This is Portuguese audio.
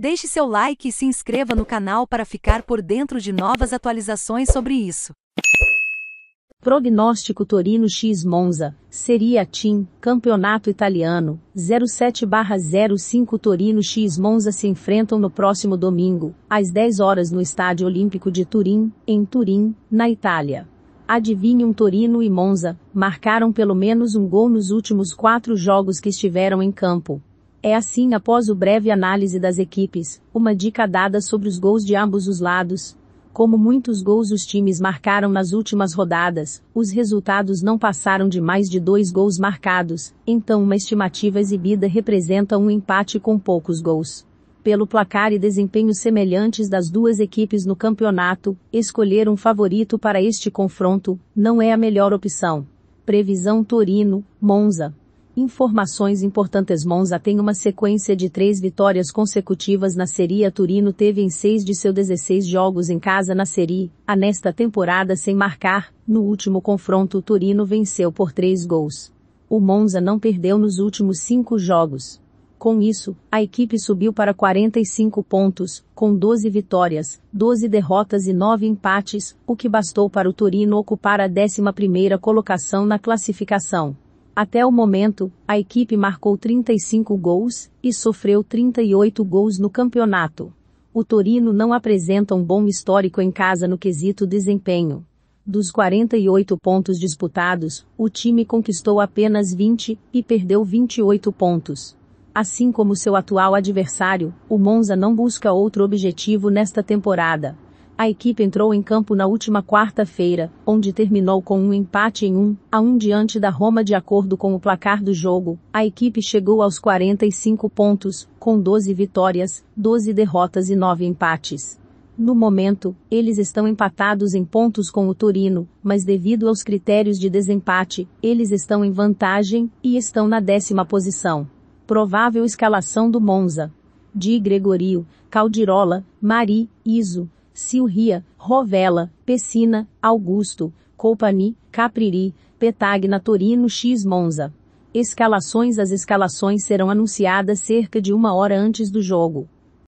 Deixe seu like e se inscreva no canal para ficar por dentro de novas atualizações sobre isso. Prognóstico Torino X Monza, Serie A Team, Campeonato Italiano, 07-05 Torino X Monza se enfrentam no próximo domingo, às 10 horas no Estádio Olímpico de Turim, em Turim, na Itália. Adivinhe um Torino e Monza, marcaram pelo menos um gol nos últimos quatro jogos que estiveram em campo. É assim após o breve análise das equipes, uma dica dada sobre os gols de ambos os lados. Como muitos gols os times marcaram nas últimas rodadas, os resultados não passaram de mais de dois gols marcados, então uma estimativa exibida representa um empate com poucos gols. Pelo placar e desempenhos semelhantes das duas equipes no campeonato, escolher um favorito para este confronto não é a melhor opção. Previsão Torino, Monza. Informações importantes Monza tem uma sequência de três vitórias consecutivas na Serie A Turino teve em seis de seus 16 jogos em casa na Serie A nesta temporada sem marcar, no último confronto o Turino venceu por três gols. O Monza não perdeu nos últimos cinco jogos. Com isso, a equipe subiu para 45 pontos, com 12 vitórias, 12 derrotas e 9 empates, o que bastou para o Turino ocupar a 11ª colocação na classificação. Até o momento, a equipe marcou 35 gols e sofreu 38 gols no campeonato. O Torino não apresenta um bom histórico em casa no quesito desempenho. Dos 48 pontos disputados, o time conquistou apenas 20 e perdeu 28 pontos. Assim como seu atual adversário, o Monza não busca outro objetivo nesta temporada. A equipe entrou em campo na última quarta-feira, onde terminou com um empate em 1 um, a 1 um diante da Roma de acordo com o placar do jogo. A equipe chegou aos 45 pontos, com 12 vitórias, 12 derrotas e 9 empates. No momento, eles estão empatados em pontos com o Torino, mas devido aos critérios de desempate, eles estão em vantagem e estão na décima posição. Provável escalação do Monza. Di Gregorio, Caldirola, Mari, Iso, Silria, Rovella, Pessina, Augusto, Copani, Capriri, Petagna Torino X Monza. Escalações As escalações serão anunciadas cerca de uma hora antes do jogo.